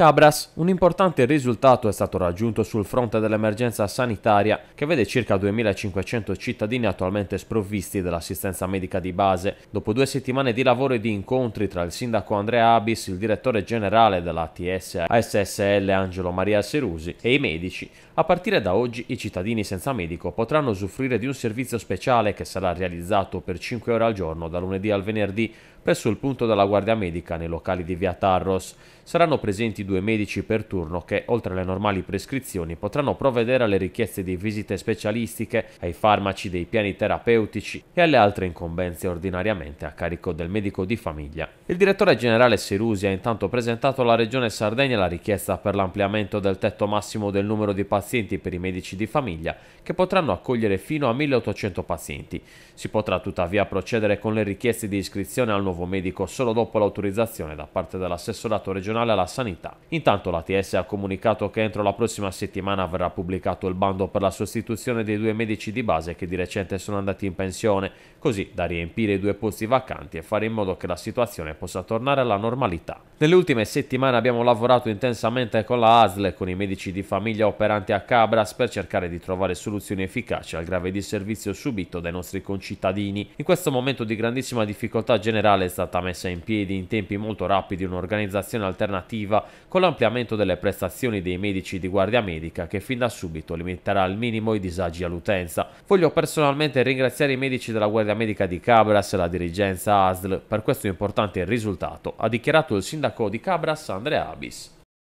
Cabras, un importante risultato è stato raggiunto sul fronte dell'emergenza sanitaria che vede circa 2.500 cittadini attualmente sprovvisti dell'assistenza medica di base. Dopo due settimane di lavoro e di incontri tra il sindaco Andrea Abis, il direttore generale della TS ASSL Angelo Maria Serusi e i medici, a partire da oggi i cittadini senza medico potranno usufruire di un servizio speciale che sarà realizzato per 5 ore al giorno da lunedì al venerdì presso il punto della Guardia Medica nei locali di Via Tarros. Saranno presenti due medici per turno che, oltre alle normali prescrizioni, potranno provvedere alle richieste di visite specialistiche, ai farmaci dei piani terapeutici e alle altre incombenze ordinariamente a carico del medico di famiglia. Il direttore generale Serusi ha intanto presentato alla Regione Sardegna la richiesta per l'ampliamento del tetto massimo del numero di pazienti per i medici di famiglia, che potranno accogliere fino a 1800 pazienti. Si potrà tuttavia procedere con le richieste di iscrizione al nuovo medico solo dopo l'autorizzazione da parte dell'assessorato regionale alla sanità. Intanto l'ATS ha comunicato che entro la prossima settimana verrà pubblicato il bando per la sostituzione dei due medici di base che di recente sono andati in pensione, così da riempire i due posti vacanti e fare in modo che la situazione possa tornare alla normalità. Nelle ultime settimane abbiamo lavorato intensamente con la ASL e con i medici di famiglia operanti a Cabras per cercare di trovare soluzioni efficaci al grave disservizio subito dai nostri concittadini. In questo momento di grandissima difficoltà generale è stata messa in piedi in tempi molto rapidi un'organizzazione alternativa con l'ampliamento delle prestazioni dei medici di guardia medica che fin da subito limiterà al minimo i disagi all'utenza. Voglio personalmente ringraziare i medici della guardia medica di Cabras e la dirigenza ASL per questo importante risultato, ha dichiarato il sindaco di Cabras Andrea Abis.